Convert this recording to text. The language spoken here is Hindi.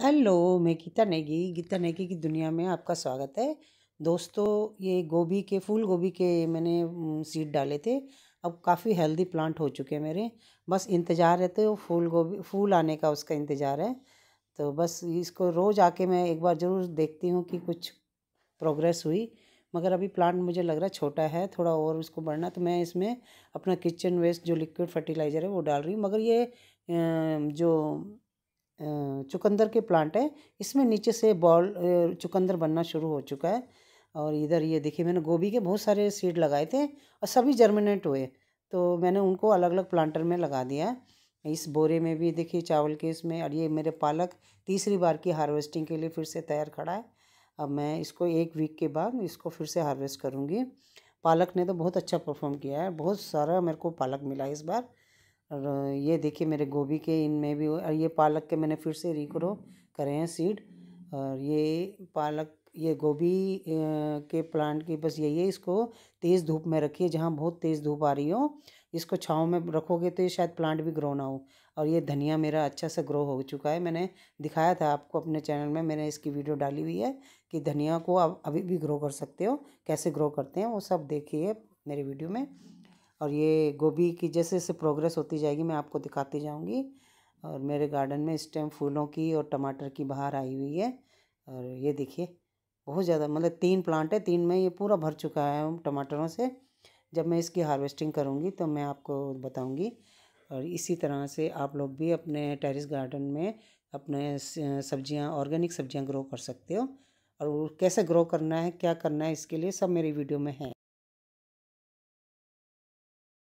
हेलो मैं गीता नेगी गीता नेगी की दुनिया में आपका स्वागत है दोस्तों ये गोभी के फूल गोभी के मैंने सीड डाले थे अब काफ़ी हेल्दी प्लांट हो चुके हैं मेरे बस इंतज़ार है तो फूल गोभी फूल आने का उसका इंतज़ार है तो बस इसको रोज़ आके मैं एक बार ज़रूर देखती हूँ कि कुछ प्रोग्रेस हुई मगर अभी प्लांट मुझे लग रहा है छोटा है थोड़ा और उसको बढ़ना तो मैं इसमें अपना किचन वेस्ट जो लिक्विड फर्टिलाइज़र है वो डाल रही हूँ मगर ये जो चुकंदर के प्लांट है इसमें नीचे से बॉल चुकंदर बनना शुरू हो चुका है और इधर ये देखिए मैंने गोभी के बहुत सारे सीड लगाए थे और सभी जर्मिनेट हुए तो मैंने उनको अलग अलग प्लांटर में लगा दिया इस बोरे में भी देखिए चावल के इसमें और ये मेरे पालक तीसरी बार की हार्वेस्टिंग के लिए फिर से तैयार खड़ा है अब मैं इसको एक वीक के बाद इसको फिर से हार्वेस्ट करूँगी पालक ने तो बहुत अच्छा परफॉर्म किया है बहुत सारा मेरे को पालक मिला इस बार और ये देखिए मेरे गोभी के इनमें भी और ये पालक के मैंने फिर से रिक्रो करे हैं सीड और ये पालक ये गोभी के प्लांट की बस यही है इसको तेज़ धूप में रखिए जहाँ बहुत तेज़ धूप आ रही हो इसको छाँव में रखोगे तो ये शायद प्लांट भी ग्रो ना हो और ये धनिया मेरा अच्छा से ग्रो हो चुका है मैंने दिखाया था आपको अपने चैनल में मैंने इसकी वीडियो डाली हुई है कि धनिया को आप अभी भी ग्रो कर सकते हो कैसे ग्रो करते हैं वो सब देखिए मेरे वीडियो में और ये गोभी की जैसे जैसे प्रोग्रेस होती जाएगी मैं आपको दिखाती जाऊँगी और मेरे गार्डन में इस टाइम फूलों की और टमाटर की बाहर आई हुई है और ये देखिए बहुत ज़्यादा मतलब तीन प्लांट है तीन में ये पूरा भर चुका है टमाटरों से जब मैं इसकी हार्वेस्टिंग करूँगी तो मैं आपको बताऊँगी और इसी तरह से आप लोग भी अपने टेरिस गार्डन में अपने सब्जियां ऑर्गेनिक सब्जियां ग्रो कर सकते हो और कैसे ग्रो करना है क्या करना है इसके लिए सब मेरी वीडियो में है